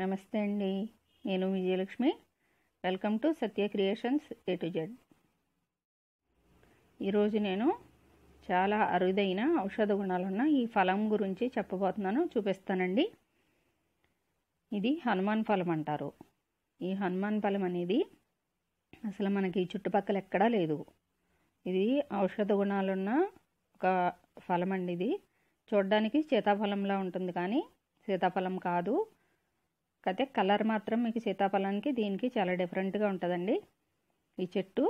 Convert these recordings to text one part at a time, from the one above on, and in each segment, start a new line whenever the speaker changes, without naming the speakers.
నమస్తే అండి నేను Vijayalakshmi welcome to Satya creations A to Z ఈరోజు నేను చాలా అరుదైన ఔషధ గుణాలున్న ఈ ఫలం గురించి చెప్పబోతున్నాను చూపిస్తానండి ఇది హనుమాన్ ఫలం అంటారు ఈ హనుమాన్ ఫలం అనేది అసలు మనకి చుట్టుపక్కల ఎక్కడా లేదు ఇది ఔషధ గుణాలున్న ఒక ఫలం అండి ఇది చూడడానికి సీతాఫలంలా ఉంటుంది కానీ సీతాఫలం కాదు అయితే కలర్ మాత్రం మీకు సీతాఫలానికి దీనికి చాలా డిఫరెంట్గా ఉంటుందండి ఈ చెట్టు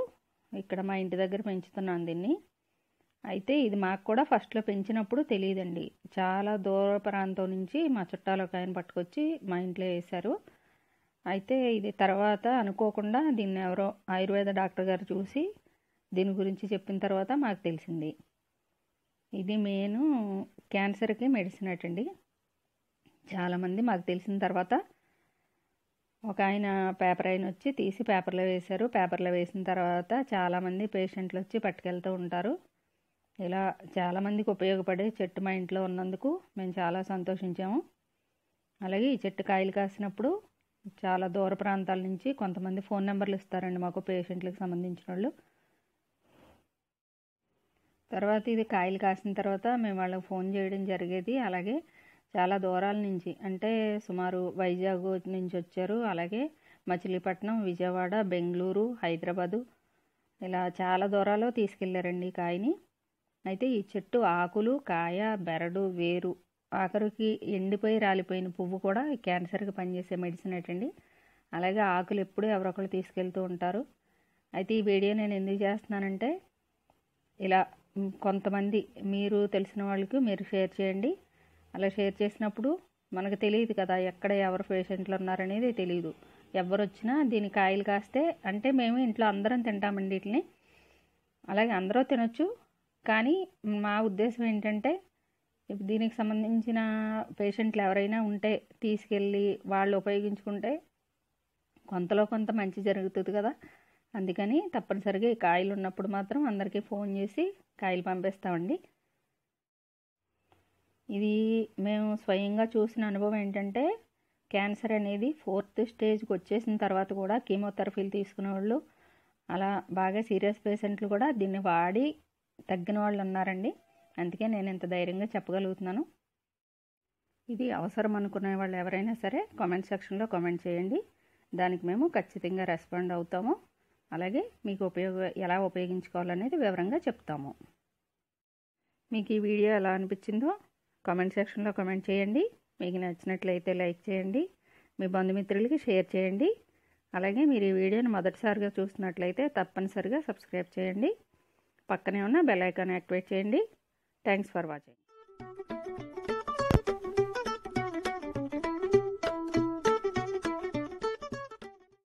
ఇక్కడ మా ఇంటి దగ్గర పెంచుతున్నాను దీన్ని అయితే ఇది మాకు కూడా ఫస్ట్లో పెంచినప్పుడు తెలియదండి చాలా దూర ప్రాంతం నుంచి మా చుట్టాలు ఒక ఆయన పట్టుకొచ్చి మా ఇంట్లో వేశారు అయితే ఇది తర్వాత అనుకోకుండా దీన్ని ఎవరో ఆయుర్వేద డాక్టర్ గారు చూసి దీని గురించి చెప్పిన తర్వాత మాకు తెలిసింది ఇది మెయిన్ క్యాన్సర్కి మెడిసిన్ అటండి చాలామంది మాకు తెలిసిన తర్వాత ఒక ఆయన పేపర్ ఆయన వచ్చి తీసి పేపర్లో వేశారు పేపర్లో వేసిన తర్వాత చాలామంది పేషెంట్లు వచ్చి పట్టుకెళ్తూ ఉంటారు ఇలా చాలామందికి ఉపయోగపడే చెట్టు మా ఇంట్లో ఉన్నందుకు మేము చాలా సంతోషించాము అలాగే ఈ చెట్టు కాయలు కాసినప్పుడు చాలా దూర ప్రాంతాల నుంచి కొంతమంది ఫోన్ నెంబర్లు ఇస్తారండి మాకు పేషెంట్లకు సంబంధించిన వాళ్ళు తర్వాత ఇది కాయలు కాసిన తర్వాత మేము వాళ్ళకి ఫోన్ చేయడం జరిగేది అలాగే చాలా దూరాల నుంచి అంటే సుమారు వైజాగ్ నుంచి వచ్చారు అలాగే మచిలీపట్నం విజయవాడ బెంగళూరు హైదరాబాదు ఇలా చాలా దూరాలు తీసుకెళ్ళారండి కాయని అయితే ఈ చెట్టు ఆకులు కాయ బెరడు వేరు ఆఖరికి ఎండిపోయి రాలిపోయిన పువ్వు కూడా క్యాన్సర్కి పనిచేసే మెడిసిన్ అటండి అలాగే ఆకులు ఎప్పుడూ ఎవరొకరు తీసుకెళ్తూ ఉంటారు అయితే ఈ వీడియో నేను ఎందుకు చేస్తున్నానంటే ఇలా కొంతమంది మీరు తెలిసిన వాళ్ళకి మీరు షేర్ చేయండి అలా షేర్ చేసినప్పుడు మనకు తెలియదు కదా ఎక్కడ ఎవరు పేషెంట్లు ఉన్నారనేది తెలియదు ఎవరు వచ్చినా దీని కాయలు కాస్తే అంటే మేము ఇంట్లో అందరం తింటామండి వీటిని అలాగే అందరూ తినొచ్చు కానీ మా ఉద్దేశం ఏంటంటే దీనికి సంబంధించిన పేషెంట్లు ఎవరైనా ఉంటే తీసుకెళ్ళి వాళ్ళు ఉపయోగించుకుంటే కొంతలో కొంత మంచి జరుగుతుంది కదా అందుకని తప్పనిసరిగా ఈ కాయలు ఉన్నప్పుడు మాత్రం అందరికీ ఫోన్ చేసి కాయలు పంపిస్తామండి ఇది మేము స్వయంగా చూసిన అనుభవం ఏంటంటే క్యాన్సర్ అనేది ఫోర్త్ స్టేజ్కి వచ్చేసిన తర్వాత కూడా కీమోథెరపీలు తీసుకునే వాళ్ళు అలా బాగా సీరియస్ పేషెంట్లు కూడా దీన్ని వాడి తగ్గిన వాళ్ళు ఉన్నారండి అందుకే నేను ఇంత ధైర్యంగా చెప్పగలుగుతున్నాను ఇది అవసరం అనుకునే వాళ్ళు ఎవరైనా సరే కామెంట్ సెక్షన్లో కామెంట్ చేయండి దానికి మేము ఖచ్చితంగా రెస్పాండ్ అవుతాము అలాగే మీకు ఉపయోగ ఎలా ఉపయోగించుకోవాలనేది వివరంగా చెప్తాము మీకు ఈ వీడియో ఎలా అనిపించిందో కామెంట్ సెక్షన్లో కమెంట్ చేయండి మీకు నచ్చినట్లయితే లైక్ చేయండి మీ బంధుమిత్రులకి షేర్ చేయండి అలాగే మీరు ఈ వీడియోని మొదటిసారిగా చూసినట్లయితే తప్పనిసరిగా సబ్స్క్రైబ్ చేయండి పక్కనే ఉన్న బెల్ ఐకాన్ యాక్టివేట్ చేయండి థ్యాంక్స్ ఫర్ వాచింగ్